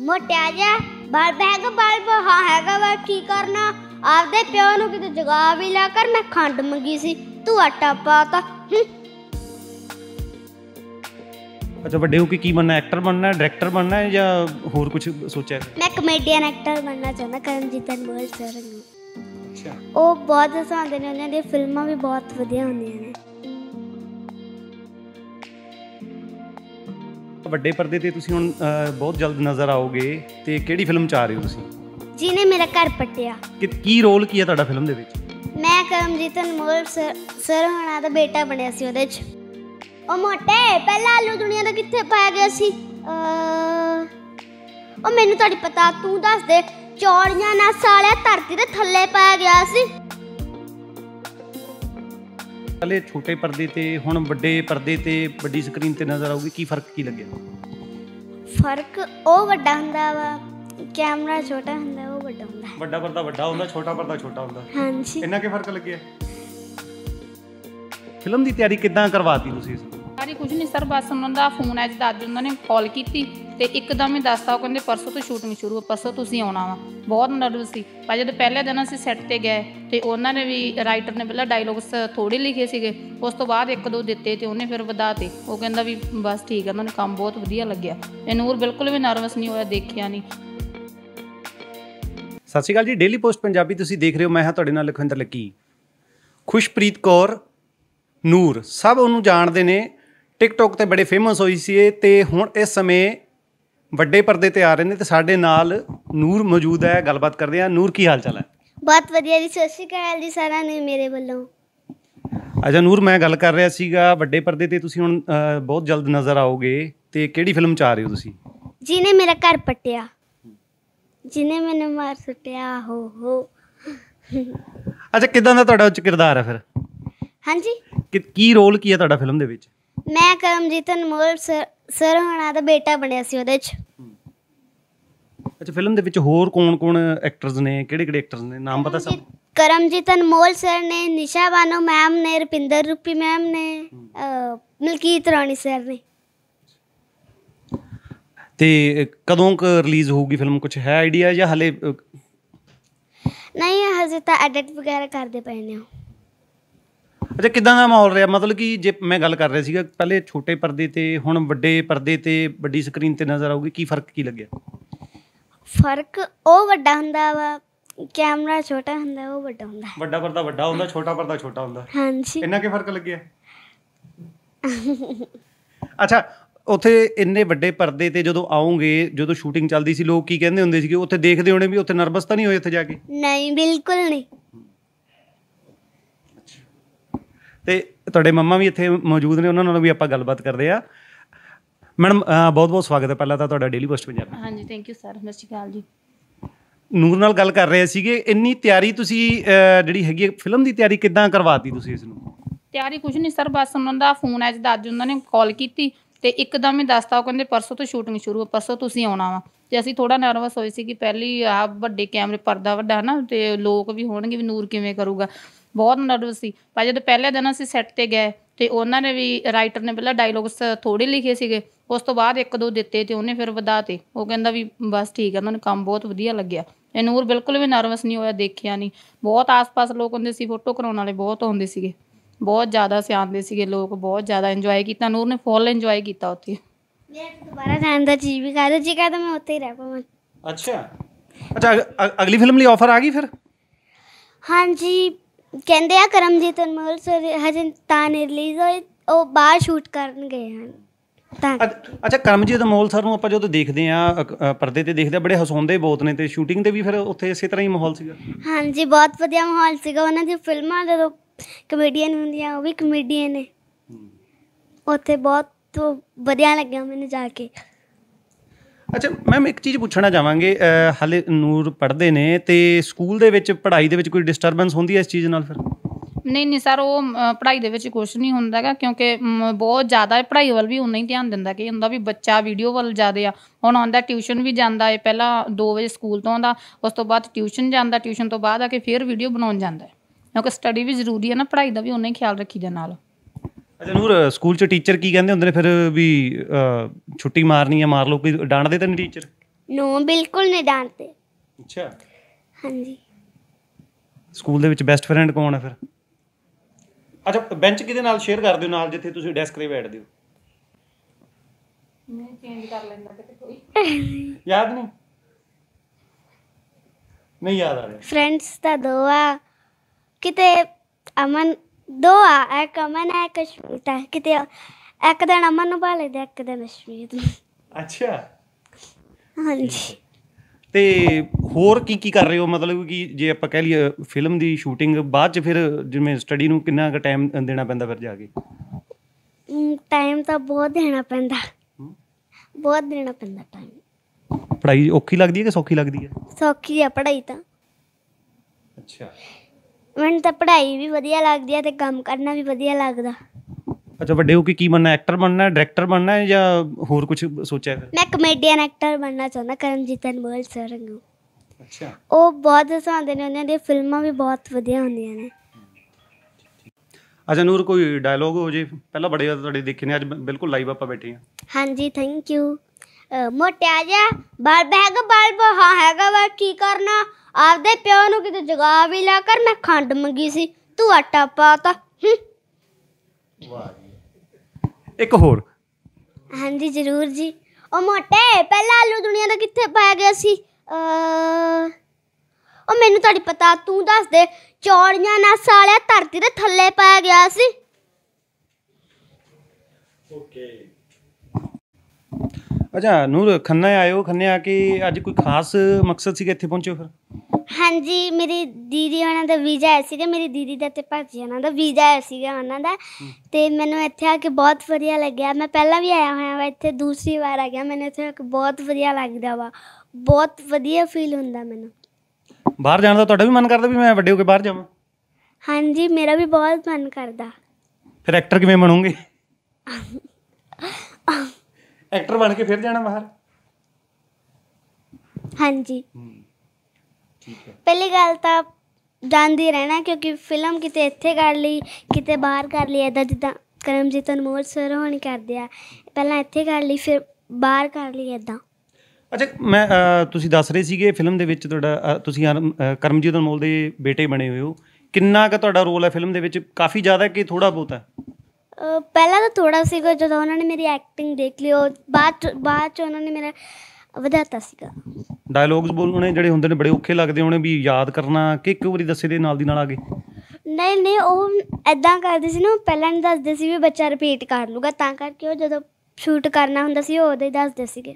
ਮੋਟਿਆ ਜਾ ਬਲਬ ਹੈਗਾ ਬਲਬ ਹਾਂ ਹੈਗਾ ਵਾ ਕੀ ਕਰਨਾ ਆਪਦੇ ਪਿਓ ਨੂੰ ਕਿਤੇ ਜਗਾ ਵੀ ਲਾ ਕਰ ਮੈਂ ਖੰਡ ਮੰਗੀ ਸੀ ਤੂੰ ਆਟਾ ਪਾਤਾ ਅੱਛਾ ਵੱਡੇ ਹੋ ਕੇ ਕੀ ਬਣਨਾ ਐਕਟਰ ਬਣਨਾ ਹੈ ਡਾਇਰੈਕਟਰ ਬਣਨਾ ਹੈ ਜਾਂ ਹੋਰ ਕੁਝ ਸੋਚਿਆ ਹੈ ਮੈਂ ਕਮੇਡੀਅਨ ਐਕਟਰ ਬਣਨਾ ਚਾਹੁੰਦਾ ਕਰਨ ਜੀਤਨ ਬੋਲ ਸਰ ਨੂੰ ਅੱਛਾ ਉਹ ਬਹੁਤ ਹਸਾਉਂਦੇ ਨੇ ਉਹਨਾਂ ਦੀਆਂ ਫਿਲਮਾਂ ਵੀ ਬਹੁਤ ਵਧੀਆ ਹੁੰਦੀਆਂ ਨੇ ਵੱਡੇ ਪਰਦੇ ਤੇ ਤੁਸੀਂ ਹੁਣ ਬਹੁਤ ਜਲਦ ਨਜ਼ਰ ਆਓਗੇ ਤੇ ਕਿਹੜੀ ਫਿਲਮ ਚਾ ਰਹੇ ਹੋ ਤੁਸੀਂ ਜਿਹਨੇ ਮੇਰਾ ਘਰ ਪਟਿਆ ਕੀ ਰੋਲ ਕੀ ਹੈ ਤੁਹਾਡਾ ਫਿਲਮ ਦੇ ਵਿੱਚ ਮੈਂ ਕਰਮਜੀਤ ਅਨਮੋਲ ਸਰ ਹੋਣਾ ਦਾ ਬੇਟਾ ਬਣਿਆ ਸੀ ਉਹਦੇ ਚ ਉਹ ਮੋਟੇ ਪਹਿਲਾ ਆਲੂ ਦੁਨੀਆ ਦਾ ਕਿੱਥੇ ਪਾਇਆ ਗਿਆ ਸੀ ਉਹ ਮੈਨੂੰ ਤੁਹਾਡੀ ਪਤਾ ਤੂੰ ਦੱਸ ਦੇ ਚੌੜੀਆਂ ਨਾਲ ਸਾਲਿਆ ਧਰਤੀ ਦੇ ਥੱਲੇ ਪਾਇਆ ਗਿਆ ਸੀ ਪਹਿਲੇ ਛੋਟੇ ਪਰਦੇ ਤੇ ਹੁਣ ਵੱਡੇ ਪਰਦੇ ਤੇ ਵੱਡੀ ਸਕਰੀਨ ਤੇ ਨਜ਼ਰ ਆਊਗੀ ਕੀ ਫਰਕ ਕੀ ਲੱਗਿਆ ਫਰਕ ਉਹ ਵੱਡਾ ਹੁੰਦਾ ਵਾ ਕੈਮਰਾ ਛੋਟਾ ਹੁੰਦਾ ਉਹ ਵੱਡਾ ਹੁੰਦਾ ਵੱਡਾ ਪਰਦਾ ਵੱਡਾ ਹੁੰਦਾ ਛੋਟਾ ਪਰਦਾ ਛੋਟਾ ਹੁੰਦਾ ਹਾਂਜੀ ਇੰਨਾ ਕੀ ਫਰਕ ਲੱਗਿਆ ਫਿਲਮ ਦੀ ਤਿਆਰੀ ਕਿਦਾਂ ਕਰਵਾਤੀ ਤੁਸੀਂ ਇਸ ਅਰੇ ਕੁਝ ਨਹੀਂ ਸਰ ਬਸ ਉਹਨਾਂ ਦਾ ਫੋਨ ਅੱਜ ਦਾ ਜੀ ਉਹਨਾਂ ਨੇ ਕਾਲ ਕੀਤੀ ਤੇ ਇੱਕਦਮ ਹੀ ਦੱਸਤਾ ਉਹ ਕਹਿੰਦੇ ਪਰਸੋਂ ਤੋਂ ਸ਼ੂਟਿੰਗ ਸ਼ੁਰੂ ਆ ਪਰਸੋਂ ਤੁਸੀਂ ਆਉਣਾ ਵਾ ਬਹੁਤ ਨਰਵਸ ਸੀ ਪਰ ਜਦ ਪਹਿਲੇ ਦਿਨ ਅਸੀਂ ਸੈੱਟ ਤੇ ਗਏ ਤੇ ਉਹਨਾਂ ਨੇ ਵੀ ਰਾਈਟਰ ਨੇ ਪਹਿਲਾਂ ਡਾਇਲੌਗਸ ਥੋੜੇ ਲਿਖੇ ਸੀਗੇ ਉਸ ਤੋਂ ਬਾਅਦ ਇੱਕ ਦੋ ਦਿੱਤੇ ਤੇ ਉਹਨੇ ਫਿਰ ਵਧਾਤੇ ਉਹ ਕਹਿੰਦਾ ਵੀ ਬਸ ਠੀਕ ਹੈ ਉਹਨਾਂ ਨੂੰ ਕੰਮ ਬਹੁਤ ਵਧੀਆ ਲੱਗਿਆ ਇਹ ਨੂਰ ਬਿਲਕੁਲ ਵੀ ਨਰਵਸ ਨਹੀਂ ਹੋਇਆ ਦੇਖਿਆ ਨਹੀਂ ਸਤਿ ਸ਼੍ਰੀ ਅਕਾਲ ਜੀ ਡੇਲੀ ਪੋਸਟ ਪੰਜਾਬੀ ਤੁਸੀਂ ਦੇਖ ਰਹੇ ਹੋ ਮੈਂ ਹਾਂ ਤੁਹਾਡੇ ਨਾਲ ਲਖਵਿੰਦਰ ਲੱਕੀ ਖੁਸ਼ਪ੍ਰੀਤ ਕੌਰ ਨੂਰ ਸਭ ਉਹਨੂੰ ਜਾਣਦੇ ਨੇ ਟਿਕਟੌਕ ਤੇ ਬੜੇ ਫੇਮਸ ਹੋਈ ਸੀ ਤੇ ਹੁਣ ਇਸ ਸਮੇਂ ਵੱਡੇ ਪਰਦੇ ਤੇ ਆ ਰਹੇ ਨੇ ਤੇ ਸਾਡੇ ਨਾਲ ਨੂਰ ਮੌਜੂਦ ਹੈ ਗੱਲਬਾਤ ਕਰਦੇ ਆ ਨੂਰ ਕੀ ਹਾਲ ਚਾਲ ਹੈ ਬਹੁਤ ਵਧੀਆ ਜੀ ਸਤਿ ਸ਼੍ਰੀ ਅਕਾਲ ਜੀ ਸਾਰਿਆਂ ਨੂੰ ਮੇਰੇ ਵੱਲੋਂ ਅਜਾ ਨੂਰ ਮੈਂ ਗੱਲ ਕਰ ਰਿਹਾ ਸੀਗਾ ਵੱਡੇ ਪਰਦੇ ਤੇ ਤੁਸੀਂ ਹੁਣ ਬਹੁਤ ਜਲਦ ਨਜ਼ਰ ਆਓਗੇ ਤੇ ਕਿਹੜੀ ਫਿਲਮ ਚ ਆ ਰਹੇ ਹੋ ਤੁਸੀਂ ਜਿਨੇ ਮੇਰਾ ਘਰ ਪਟਿਆ ਜਿਨੇ ਮੈਨੂੰ ਮਾਰ ਸੁੱਟਿਆ ਹੋ ਹੋ ਅੱਛਾ ਕਿਦਾਂ ਦਾ ਤੁਹਾਡਾ ਉੱਚ ਕਿਰਦਾਰ ਹੈ ਫਿਰ ਹਾਂਜੀ ਕੀ ਰੋਲ ਕੀ ਹੈ ਤੁਹਾਡਾ ਫਿਲਮ ਦੇ ਵਿੱਚ ਮੈਂ ਕਰਮਜੀਤ ਅਨਮੋਲ ਸਰ ਹੋਣਾ ਦਾ ਬੇਟਾ ਬਣਿਆ ਸੀ ਉਹਦੇ 'ਚ ਅੱਛਾ ਫਿਲਮ ਦੇ ਵਿੱਚ ਹੋਰ ਕੌਣ-ਕੌਣ ਐਕਟਰਸ ਨੇ ਕਿਹੜੇ-ਕਿਹੜੇ ਐਕਟਰਸ ਨੇ ਨਾਮ ਪਤਾ ਸਭ ਕਰਮਜੀਤ ਅਨਮੋਲ ਸਰ ਨੇ ਨਿਸ਼ਾ ਬਾਨੋ ਮੈਮ ਨੇ ਰਪਿੰਦਰ ਰੂਪੀ ਮੈਮ ਨੇ ਮਲਕੀਤ ਰਾਣੀ ਸਰ ਨੇ ਤੇ ਕਦੋਂ ਕ ਰਿਲੀਜ਼ ਹੋਊਗੀ ਫਿਲਮ ਕੁਝ ਹੈ ਆਈਡੀਆ ਜਾਂ ਹਲੇ ਨਹੀਂ ਹਜੇ ਤਾਂ ਐਡਿਟ ਵਗੈਰਾ ਕਰਦੇ ਪਏ ਨੇ ਅੱਛਾ ਕਿਦਾਂ ਦਾ ਮਾਹੌਲ ਰਿਹਾ ਮਤਲਬ ਕਿ ਜੇ ਮੈਂ ਗੱਲ ਕਰ ਰਿਹਾ ਸੀਗਾ ਪਹਿਲੇ ਛੋਟੇ ਪਰਦੇ ਤੇ ਹੁਣ ਵੱਡੇ ਪਰਦੇ ਤੇ ਵੱਡੀ ਸਕਰੀਨ ਤੇ ਨਜ਼ਰ ਆਊਗੀ ਕੀ ਫਰਕ ਕੀ ਲੱਗਿਆ ਫਰਕ ਉਹ ਵੱਡਾ ਹੁੰਦਾ ਵਾ ਕੈਮਰਾ ਛੋਟਾ ਹੁੰਦਾ ਉਹ ਵੱਡਾ ਹੁੰਦਾ ਵੱਡਾ ਪਰਦਾ ਵੱਡਾ ਹੁੰਦਾ ਛੋਟਾ ਪਰਦਾ ਛੋਟਾ ਹੁੰਦਾ ਹਾਂਜੀ ਇੰਨਾ ਕੀ ਫਰਕ ਲੱਗਿਆ ਅੱਛਾ ਉਥੇ ਇੰਨੇ ਵੱਡੇ ਪਰਦੇ ਤੇ ਜਦੋਂ ਆਉਂਗੇ ਜਦੋਂ ਸ਼ੂਟਿੰਗ ਚੱਲਦੀ ਸੀ ਲੋਕ ਕੀ ਕਹਿੰਦੇ ਹੁੰਦੇ ਸੀਗੇ ਉੱਥੇ ਦੇਖਦੇ ਹੋਣੇ ਵੀ ਉੱਥੇ ਨਰਵਸ ਤਾਂ ਨਹੀਂ ਹੋਏ ਉੱਥੇ ਜਾ ਕੇ ਨਹੀਂ ਬਿਲਕੁਲ ਨਹੀਂ ਤੇ ਤੁਹਾਡੇ ਮੰਮਾ ਵੀ ਇੱਥੇ ਮੌਜੂਦ ਨੇ ਉਹਨਾਂ ਨਾਲ ਵੀ ਆਪਾਂ ਗੱਲਬਾਤ ਕਰਦੇ ਆ ਮੈਡਮ ਬਹੁਤ ਬਹੁਤ ਸਵਾਗਤ ਹੈ ਪਹਿਲਾਂ ਤਾਂ ਤੁਹਾਡਾ ਡੇਲੀ ਪੋਸਟ ਪੰਜਾਬ ਹਾਂਜੀ ਥੈਂਕ ਯੂ ਸਰ ਸਤਿ ਸ਼੍ਰੀ ਅਕਾਲ ਜੀ ਨੂਰ ਨਾਲ ਗੱਲ ਕਰ ਰਹੇ ਸੀਗੇ ਇੰਨੀ ਤਿਆਰੀ ਤੁਸੀਂ ਜਿਹੜੀ ਹੈਗੀ ਫਿਲਮ ਦੀ ਤਿਆਰੀ ਕਿੱਦਾਂ ਕਰਵਾਤੀ ਤੁਸੀਂ ਇਸ ਨੂੰ ਤਿਆਰੀ ਕੁਝ ਨਹੀਂ ਸਰ ਬਸ ਉਹਨਾਂ ਦਾ ਫੋਨ ਅੱਜ ਦੱਜ ਉਹਨਾਂ ਨੇ ਕਾਲ ਕੀਤੀ ਤੇ ਇੱਕਦਮ ਹੀ ਦੱਸਤਾ ਉਹ ਕਹਿੰਦੇ ਪਰਸੋਂ ਤੋਂ ਸ਼ੂਟਿੰਗ ਸ਼ੁਰੂ ਆ ਪਰਸੋਂ ਤੁਸੀਂ ਆਉਣਾ ਵਾ ਤੇ ਅਸੀਂ ਥੋੜਾ ਨਰਵਸ ਹੋਏ ਸੀ ਕਿ ਪਹਿਲੀ ਆ ਵੱਡੇ ਕੈਮਰੇ ਪਰਦਾ ਵੱਡਾ ਹੈ ਨਾ ਤੇ ਲੋਕ ਵੀ ਹੋਣਗੇ ਵੀ ਨੂਰ ਕਿਵੇਂ ਕਰੂਗਾ ਬਹੁਤ ਨਰਵਸ ਸੀ ਪਰ ਜਦੋਂ ਪਹਿਲੇ ਦਿਨ ਅਸੀਂ ਸੈੱਟ ਤੇ ਗਏ ਤੇ ਉਹਨਾਂ ਨੇ ਵੀ ਰਾਈਟਰ ਨੇ ਪਹਿਲਾਂ ਡਾਇਲੌਗਸ ਥੋੜੇ ਲਿਖੇ ਸੀਗੇ ਉਸ ਤੋਂ ਬਾਅਦ ਇੱਕ ਦੋ ਦਿੱਤੇ ਤੇ ਉਹਨੇ ਫਿਰ ਵਧਾਤੇ ਉਹ ਕਹਿੰਦਾ ਵੀ ਬਸ ਠੀਕ ਹੈ ਉਹਨਾਂ ਨੂੰ ਕੰਮ ਬਹੁਤ ਵਧੀਆ ਲੱਗਿਆ ਇਹ ਨੂਰ ਬਿਲਕੁਲ ਵੀ ਨਰਵਸ ਨਹੀਂ ਹੋਇਆ ਦੇਖਿਆ ਨਹੀਂ ਬਹੁਤ ਆਸ-ਪਾਸ ਲੋਕ ਹੁੰਦੇ ਸੀ ਫੋਟੋ ਕਰਾਉਣ ਵਾਲੇ ਬਹੁਤ ਆਉਂਦੇ ਸੀਗੇ ਬਹੁਤ ਜ਼ਿਆਦਾ ਸਿਆਣਦੇ ਸੀਗੇ ਲੋਕ ਬਹੁਤ ਜ਼ਿਆਦਾ ਇੰਜੋਏ ਕੀਤਾ ਨੂਰ ਨੇ ਫੁੱਲ ਇੰਜੋਏ ਕੀਤਾ ਉੱਥੇ ਮੈਂ ਦੁਬਾਰਾ ਜਾਣ ਦਾ ਚੀਜ਼ ਵੀ ਕਰਦਾ ਜੀ ਕਹਿੰਦਾ ਮੈਂ ਉੱਥੇ ਹੀ ਰਹਿ ਪਾਵਾਂ ਅੱਛਾ ਅੱਛਾ ਅਗਲੀ ਫਿਲਮ ਲਈ ਆਫਰ ਆ ਗਈ ਫਿਰ ਹਾਂਜੀ ਕਹਿੰਦੇ ਆ ਕਰਮਜੀਤ ਅਨਮੋਲ ਸਰ ਹਜੇ ਤਾਂ ਨਹੀਂ ਰਿਲੀਜ਼ ਹੋਈ ਉਹ ਬਾਹਰ ਸ਼ੂਟ ਕਰਨ ਗਏ ਹਨ ਤਾਂ ਅੱਛਾ ਕਰਮਜੀਤ ਅਮੋਲ ਸਰ ਨੂੰ ਆਪਾਂ ਜਦੋਂ ਦੇਖਦੇ ਆ ਪਰਦੇ ਤੇ ਦੇਖਦੇ ਆ ਬੜੇ ਹਸਾਉਂਦੇ ਬਹੁਤ ਨੇ ਤੇ ਸ਼ੂਟਿੰਗ ਤੇ ਵੀ ਫਿਰ ਉੱਥੇ ਇਸੇ ਤਰ੍ਹਾਂ ਹੀ ਮਾਹੌਲ ਸੀਗਾ ਹਾਂਜੀ ਬਹੁਤ ਵਧੀਆ ਮਾਹੌਲ ਸੀਗਾ ਉਹਨਾਂ ਦੀ ਫਿਲਮਾਂ ਜਦੋਂ ਕਮੇਡੀਅਨ ਹੁੰਦੀਆਂ ਉਹ ਵੀ ਕਮੇਡੀਅਨ ਨੇ ਉੱਥੇ ਬਹੁਤ ਵਧੀਆ ਲੱਗਿਆ ਮੈਨੂੰ ਜਾ ਕੇ ਅੱਛਾ ਮੈਮ ਇੱਕ ਚੀਜ਼ ਪੁੱਛਣਾ ਚਾਹਾਂਗੇ ਹਾਲੇ ਨੂਰ ਪੜ੍ਹਦੇ ਨੇ ਤੇ ਸਕੂਲ ਦੇ ਵਿੱਚ ਪੜ੍ਹਾਈ ਦੇ ਵਿੱਚ ਕੋਈ ਡਿਸਟਰਬੈਂਸ ਹੁੰਦੀ ਹੈ ਇਸ ਚੀਜ਼ ਨਾਲ ਫਿਰ ਨਹੀਂ ਨਹੀਂ ਸਰ ਉਹ ਪੜ੍ਹਾਈ ਦੇ ਵਿੱਚ ਕੁਝ ਨਹੀਂ ਹੁੰਦਾਗਾ ਕਿਉਂਕਿ ਬਹੁਤ ਜ਼ਿਆਦਾ ਪੜ੍ਹਾਈ ਵੱਲ ਵੀ ਉਹਨਾਂ ਹੀ ਧਿਆਨ ਦਿੰਦਾ ਕਿ ਹੁੰਦਾ ਵੀ ਬੱਚਾ ਵੀਡੀਓ ਵੱਲ ਜ਼ਿਆਦਾ ਆ ਹੁਣ ਆਉਂਦਾ ਟਿਊਸ਼ਨ ਵੀ ਜਾਂਦਾ ਹੈ ਪਹਿਲਾਂ 2 ਵਜੇ ਸਕੂਲ ਤੋਂ ਆਉਂਦਾ ਉਸ ਤੋਂ ਬਾਅਦ ਟਿਊਸ਼ਨ ਜਾਂਦਾ ਟਿਊਸ਼ਨ ਤੋਂ ਬਾਅਦ ਆ ਕੇ ਫਿਰ ਵੀਡੀਓ ਬਣਾਉਣ ਜਾਂਦਾ ਕਿਉਂਕਿ ਸਟੱਡੀ ਵੀ ਜ਼ਰੂਰੀ ਹੈ ਨਾ ਪੜ੍ਹਾਈ ਦਾ ਵੀ ਉਹਨੇ ਖਿਆਲ ਰੱਖੀ ਦੇ ਨਾਲ ਅੱਛਾ ਨੂਰ ਸਕੂਲ ਚ ਟੀਚਰ ਕੀ ਕਹਿੰਦੇ ਹੁੰਦੇ ਨੇ ਫਿਰ ਵੀ ਛੁੱਟੀ ਮਾਰਨੀ ਹੈ ਮਾਰ ਲਓ ਕੋਈ ਡਾਂਟਦੇ ਤਾਂ ਨਹੀਂ ਟੀਚਰ ਨੋ ਬਿਲਕੁਲ ਨਹੀਂ ਡਾਂਟਦੇ ਅੱਛਾ ਹਾਂਜੀ ਸਕੂਲ ਦੇ ਵਿੱਚ ਬੈਸਟ ਫਰੈਂਡ ਕੌਣ ਹੈ ਫਿਰ ਅੱਛਾ ਬੈਂਚ ਕਿਹਦੇ ਨਾਲ ਸ਼ੇਅਰ ਕਰਦੇ ਹੋ ਨਾਲ ਜਿੱਥੇ ਤੁਸੀਂ ਡੈਸਕ 'ਤੇ ਬੈਠਦੇ ਹੋ ਮੈਂ ਚੇਂਜ ਕਰ ਲੈਂਦਾ ਕਿਤੇ ਕੋਈ ਯਾਦ ਨਹੀਂ ਨਹੀਂ ਯਾਦ ਆ ਰਿਹਾ ਫਰੈਂਡਸ ਤਾਂ ਦੋ ਆ ਕਿਤੇ ਅਮਨ ਦੋ ਆ ਇੱਕ ਅਮਨ ਹੈ ਇੱਕ ਕਿਤੇ ਇੱਕ ਦਿਨ ਅਮਨ ਨੂੰ ਭਾਲੇ ਦੇ ਇੱਕ ਦਿਨ ਅਸ਼ਮੀਤ ਨੂੰ ਅੱਛਾ ਹਾਂਜੀ ਤੇ ਹੋਰ ਕੀ ਕੀ ਕਰ ਰਹੇ ਹੋ ਮਤਲਬ ਕਿ ਜੇ ਆਪਾਂ ਕਹਿ ਲਈਏ ਫਿਲਮ ਦੀ ਸ਼ੂਟਿੰਗ ਬਾਅਦ ਚ ਫਿਰ ਜਿਵੇਂ ਸਟੱਡੀ ਨੂੰ ਕਿੰਨਾ ਕੁ ਟਾਈਮ ਦੇਣਾ ਪੈਂਦਾ ਫਿਰ ਜਾ ਕੇ ਟਾਈਮ ਤਾਂ ਬਹੁਤ ਦੇਣਾ ਪੈਂਦਾ ਬਹੁਤ ਦੇਣਾ ਪੈਂਦਾ ਟਾਈਮ ਪੜਾਈ ਔਖੀ ਲੱਗਦੀ ਹੈ ਕਿ ਸੌਖੀ ਲੱਗਦੀ ਹੈ ਸੌਖੀ ਹੈ ਪੜਾਈ ਤਾਂ ਅੱਛਾ ਮੈਨੂੰ ਤਾਂ ਪੜ੍ਹਾਈ ਵੀ ਵਧੀਆ ਲੱਗਦੀ ਹੈ ਤੇ ਕੰਮ ਕਰਨਾ ਵੀ ਵਧੀਆ ਲੱਗਦਾ ਅੱਛਾ ਵੱਡੇ ਹੋ ਕੇ ਕੀ ਬਣਨਾ ਐਕਟਰ ਬਣਨਾ ਡਾਇਰੈਕਟਰ ਬਣਨਾ ਹੈ ਜਾਂ ਹੋਰ ਕੁਝ ਸੋਚਿਆ ਫਿਰ ਮੈਂ ਕਮੇਡੀਅਨ ਐਕਟਰ ਬਣਨਾ ਚਾਹੁੰਦਾ ਕਰਮਜੀਤ ਅਨਮੋਲ ਸਰ ਨੂੰ ਅੱਛਾ ਉਹ ਬਹੁਤ ਹਸਾਉਂਦੇ ਨੇ ਉਹਨਾਂ ਦੀਆਂ ਫਿਲਮਾਂ ਵੀ ਬਹੁਤ ਵਧੀਆ ਹੁੰਦੀਆਂ ਨੇ ਅੱਛਾ ਨੂਰ ਕੋਈ ਡਾਇਲੋਗ ਹੋ ਜੇ ਪਹਿਲਾਂ ਬੜੇ ਤੁਹਾਡੇ ਦੇਖੇ ਨੇ ਅੱਜ ਬਿਲਕੁਲ ਲਾਈਵ ਆਪਾਂ ਬੈਠੇ ਹਾਂ ਹਾਂਜੀ ਥੈਂਕ ਯੂ ਮੋਟਿਆ ਜਾ ਬਲ ਬਹਿਗ ਬਲ ਬਹਾ ਹੈਗਾ ਵਾ ਕੀ ਕਰਨਾ ਆਪਦੇ ਪਿਓ ਨੂੰ ਕਿਤੇ ਜਗਾ ਵੀ ਲਾ ਕਰ ਮੈਂ ਖੰਡ ਮੰਗੀ ਸੀ ਤੂੰ ਆਟਾ ਪਾਤਾ ਵਾਹ ਇੱਕ ਹੋਰ ਹਾਂਜੀ ਜ਼ਰੂਰ ਜੀ ਉਹ ਮੋਟੇ ਪਹਿਲਾਂ ਆਲੂ ਦੁਨੀਆ ਦਾ ਕਿੱਥੇ ਪਾਇਆ ਗਿਆ ਸੀ ਉਹ ਮੈਨੂੰ ਤੁਹਾਡੀ ਪਤਾ ਤੂੰ ਦੱਸ ਦੇ ਚੌੜੀਆਂ ਨਾਲ ਸਾਲਿਆ ਧਰਤੀ ਦੇ ਥੱਲੇ ਪਾਇਆ ਗਿਆ ਸੀ ਓਕੇ ਅੱਛਾ ਨੂਰ ਖੰਨਾ ਆਇਓ ਖੰਨੇ ਆ ਅੱਜ ਕੋਈ ਖਾਸ ਮਕਸਦ ਸੀਗਾ ਇੱਥੇ ਪਹੁੰਚੇ ਹੋ ਫਿਰ ਹਾਂਜੀ ਮੇਰੀ ਦੀਦੀ ਉਹਨਾਂ ਦਾ ਵੀਜ਼ਾ ਆਇਆ ਸੀਗਾ ਮੇਰੀ ਦੀਦੀ ਦਾ ਤੇ ਭਾਜੀ ਉਹਨਾਂ ਦਾ ਵੀਜ਼ਾ ਆਇਆ ਸੀਗਾ ਉਹਨਾਂ ਦਾ ਤੇ ਮੈਨੂੰ ਇੱਥੇ ਆ ਕੇ ਬਹੁਤ ਵਧੀਆ ਲੱਗਿਆ ਮੈਂ ਪਹਿਲਾਂ ਵੀ ਆਇਆ ਹੋਇਆ ਵਾ ਇੱਥੇ ਦੂਸਰੀ ਵਾਰ ਆ ਗਿਆ ਮੈਨੂੰ ਇੱਥੇ ਆ ਕੇ ਬਹੁਤ ਵਧੀਆ ਲੱਗਦਾ ਵਾ ਬਹੁਤ ਵਧੀਆ ਫੀਲ ਹੁੰਦਾ ਮੈਨੂੰ ਬਾਹਰ ਜਾਣ ਦਾ ਤੁਹਾਡਾ ਵੀ ਮਨ ਕਰਦਾ ਵੀ ਮੈਂ ਵੱਡੇ ਹੋ ਕੇ ਬਾਹਰ ਜਾਵਾਂ ਹਾਂਜੀ ਮੇਰਾ ਵੀ ਬਹੁਤ ਮਨ ਕਰਦਾ ਫਿਰ ਐਕਟਰ ਕਿਵੇਂ ਬਣੋਗੇ ਐਕਟਰ ਬਣ ਕੇ ਫਿਰ ਜਾਣਾ ਬਾਹਰ ਹਾਂਜੀ ਠੀਕ ਹੈ ਪਹਿਲੀ ਗੱਲ ਤਾਂ ਜਾਂਦੀ ਰਹਿਣਾ ਕਿਉਂਕਿ ਫਿਲਮ ਕਿਤੇ ਇੱਥੇ ਕਰ ਲਈ ਕਿਤੇ ਬਾਹਰ ਕਰ ਲਈ ਐਦਾਂ ਜਿੱਦਾਂ ਕਰਮਜੀਤ ਅਨਮੋਲ ਸਰ ਹੁਣ ਕਰਦੇ ਆ ਪਹਿਲਾਂ ਇੱਥੇ ਕਰ ਲਈ ਫਿਰ ਬਾਹਰ ਕਰ ਲਈ ਐਦਾਂ ਅੱਛਾ ਮੈਂ ਤੁਸੀਂ ਦੱਸ ਰਹੇ ਸੀਗੇ ਫਿਲਮ ਦੇ ਵਿੱਚ ਤੁਹਾਡਾ ਤੁਸੀਂ ਕਰਮਜੀਤ ਅਨਮੋਲ ਦੇ ਬੇਟੇ ਬਣੇ ਹੋਏ ਹੋ ਕਿੰਨਾ ਕੁ ਤੁਹਾਡਾ ਰੋਲ ਹੈ ਫਿਲਮ ਦੇ ਵਿੱਚ ਕਾਫੀ ਜ਼ਿਆਦਾ ਕਿ ਥੋੜਾ ਬਹੁਤ ਹੈ ਪਹਿਲਾਂ ਤਾਂ ਥੋੜਾ ਸੀਗਾ ਜਦੋਂ ਉਹਨਾਂ ਨੇ ਮੇਰੀ ਐਕਟਿੰਗ ਦੇਖ ਲਈ ਉਹ ਬਾਅਦ 'ਚ- ਬਾਅਦ ਚ ਉਹਨਾਂ ਨੇ ਮੇਰਾ ਵਧਾਤਾ ਸੀਗਾ ਡਾਇਲੌਗਸ ਬੋਲਣੇ ਜਿਹੜੇ ਹੁੰਦੇ ਨੇ ਬੜੇ ਔਖੇ ਲੱਗਦੇ ਹੋਣੇ ਵੀ ਯਾਦ ਕਰਨਾ ਕਿ ਇੱਕ ਵਾਰੀ ਦੱਸੇ ਦੇ ਨਾਲ ਦੀ ਨਾਲ ਆ ਗਏ ਨਹੀਂ ਨਹੀਂ ਉਹ ਐਦਾਂ ਕਰਦੇ ਸੀ ਨਾ ਪਹਿਲਾਂ ਨਹੀਂ ਦੱਸਦੇ ਸੀ ਵੀ ਬੱਚਾ ਰਿਪੀਟ ਕਰ ਲੂਗਾ ਤਾਂ ਕਰਕੇ ਉਹ ਜਦੋਂ ਸ਼ੂਟ ਕਰਨਾ ਹੁੰਦਾ ਸੀ ਉਹ ਉਦੋਂ ਹੀ ਦੱਸਦੇ ਸੀਗੇ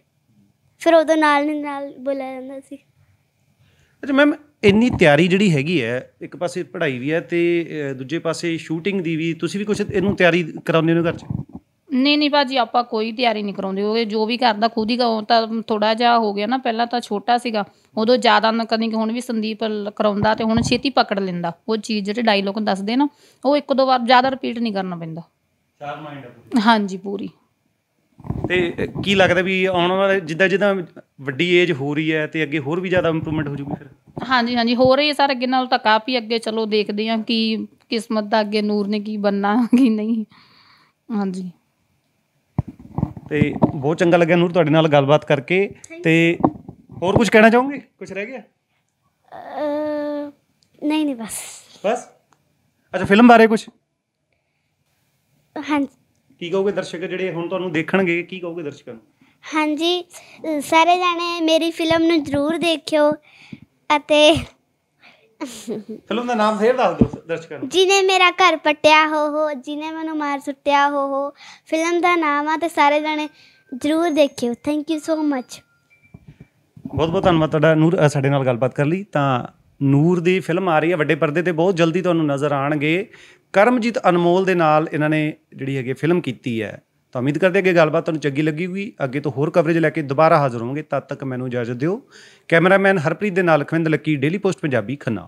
ਫਿਰ ਉਹਦੇ ਨਾਲ ਨਾਲ ਬੋਲਿਆ ਜਾਂਦਾ ਸੀ ਅੱਛਾ ਮੈਮ ਇੰਨੀ ਤਿਆਰੀ ਜਿਹੜੀ ਹੈਗੀ ਹੈ ਇੱਕ ਪਾਸੇ ਪੜ੍ਹਾਈ ਵੀ ਹੈ ਤੇ ਦੂਜੇ ਪਾਸੇ ਸ਼ੂਟਿੰਗ ਦੀ ਵੀ ਤੁਸੀਂ ਵੀ ਕੁਝ ਇਹਨੂੰ ਤਿਆਰੀ ਕਰਾਉਂਦੇ ਹੋ ਘਰ 'ਚ ਨਹੀਂ ਨਹੀਂ ਬਾਜੀ ਆਪਾਂ ਕੋਈ ਤਿਆਰੀ ਨਹੀਂ ਕਰਾਉਂਦੇ ਉਹ ਜੋ ਵੀ ਕਰਦਾ ਖੁਦ ਹੀ ਗਾਉਂ ਤਾਂ ਥੋੜਾ ਜਿਹਾ ਹੋ ਗਿਆ ਨਾ ਪਹਿਲਾਂ ਤਾਂ ਛੋਟਾ ਸੀਗਾ ਉਦੋਂ ਜ਼ਿਆਦਾ ਨਾ ਕਦੀ ਹੁਣ ਵੀ ਸੰਦੀਪ ਕਰਾਉਂਦਾ ਤੇ ਹੁਣ ਛੇਤੀ ਪਕੜ ਲੈਂਦਾ ਉਹ ਚੀਜ਼ ਜਿਹੜੇ ਡਾਇਲੋਗ ਦੱਸਦੇ ਨਾ ਉਹ ਇੱਕ ਦੋ ਵਾਰ ਜ਼ਿਆਦਾ ਰਿਪੀਟ ਨਹੀਂ ਕਰਨਾ ਪੈਂਦਾ ਸ਼ਾਰਪ ਮਾਈਂਡ ਹਾਂਜੀ ਪੂਰੀ ਤੇ ਕੀ ਲੱਗਦਾ ਵੀ ਆਉਣ ਵਾਲੇ ਜਿੱਦਾਂ ਜਿੱਦਾਂ ਵੱਡੀ ਏਜ ਹੋ ਰਹੀ ਹੈ ਤੇ ਅੱਗੇ ਹੋਰ ਵੀ ਜ਼ਿਆਦਾ ਇੰਪਰੂਵਮੈਂਟ ਹੋ ਜੂਗੀ ਫਿਰ ਹਾਂਜੀ ਹਾਂਜੀ ਹੋ ਰਹੀ ਹੈ ਸਰ ਅੱਗੇ ਨਾਲ ਤਾਂ ਕਾਫੀ ਅੱਗੇ ਚਲੋ ਦੇਖਦੇ ਹਾਂ ਕਿ ਕਿਸਮਤ ਦਾ ਅੱਗੇ ਨੂਰ ਨੇ ਕੀ ਬੰਨਾ ਕੀ ਨਹੀਂ ਹਾਂਜੀ ਤੇ ਬਹੁਤ ਚੰਗਾ ਲੱਗਿਆ ਨੂਰ ਤੁਹਾਡੇ ਨਾਲ ਗੱਲਬਾਤ ਕਰਕੇ ਤੇ ਹੋਰ ਕੁਝ ਕਹਿਣਾ ਚਾਹੋਗੇ ਕੁਝ ਰਹਿ ਗਿਆ ਨਹੀਂ ਨਹੀਂ ਬਸ ਬਸ ਅੱਛਾ ਫਿਲਮ ਬਾਰੇ ਕੁਝ ਹਾਂਜੀ ਕੀ ਕਹੋਗੇ ਦਰਸ਼ਕ ਜਿਹੜੇ ਹੁਣ ਤੁਹਾਨੂੰ ਦੇਖਣਗੇ ਕੀ ਕਹੋਗੇ ਦਰਸ਼ਕਾਂ ਨੂੰ ਹਾਂਜੀ ਸਾਰੇ ਜਾਣੇ ਮੇਰੀ ਫਿਲਮ ਨੂੰ ਜ਼ਰੂਰ ਦੇਖਿਓ ਅਤੇ ਫਿਲਮ ਦਾ ਨਾਮ ਫੇਰ ਦੱਸ ਦਿਓ ਦਰਸ਼ਕਾਂ ਨੂੰ ਜਿਨੇ ਮੇਰਾ ਘਰ ਪਟਿਆ ਹੋ ਹੋ ਜਿਨੇ ਮੈਨੂੰ ਮਾਰ ਸੁੱਟਿਆ ਹੋ ਹੋ ਫਿਲਮ ਦਾ ਨਾਮ ਆ ਤੇ ਸਾਰੇ ਜਣੇ ਜ਼ਰੂਰ ਦੇਖਿਓ ਥੈਂਕ ਯੂ ਸੋ ਮੱਚ ਬਹੁਤ ਬਹੁਤ ਧੰਨਵਾਦ ਤੁਹਾਡਾ ਨੂਰ ਸਾਡੇ ਨਾਲ ਗੱਲਬਾਤ ਕਰ ਲਈ ਤਾਂ ਨੂਰ ਦੀ ਫਿਲਮ ਆ ਰਹੀ ਹੈ ਵੱਡੇ ਪਰਦੇ ਤੇ ਬਹੁਤ ਜਲਦੀ ਤੁਹਾਨੂੰ ਨਜ਼ਰ ਆਣਗੇ ਕਰਮਜੀਤ ਅਨਮੋਲ ਦੇ ਨਾਲ ਇਹਨਾਂ ਨੇ ਜਿਹੜੀ ਹੈਗੇ ਫਿਲਮ ਕੀਤੀ ਹੈ ਤਾਂ ਉਮੀਦ ਕਰਦੇ ਕਿ ਗੱਲਬਾਤ ਤੁਹਾਨੂੰ ਚੰਗੀ ਲੱਗੀ ਹੋਈ ਅੱਗੇ ਤੋਂ ਹੋਰ ਕਵਰੇਜ ਲੈ ਕੇ ਦੁਬਾਰਾ ਹਾਜ਼ਰ ਹੋਵਾਂਗੇ ਤਦ ਤੱਕ ਮੈਨੂੰ ਇਜਾਜ਼ਤ ਦਿਓ ਕੈਮਰਾਮੈਨ ਹਰਪ੍ਰੀਤ ਦੇ ਨਾਲ ਖਵਿੰਦ ਲੱਕੀ ਡੇਲੀ ਪੋਸਟ ਪੰਜਾਬੀ ਖੰਨਾ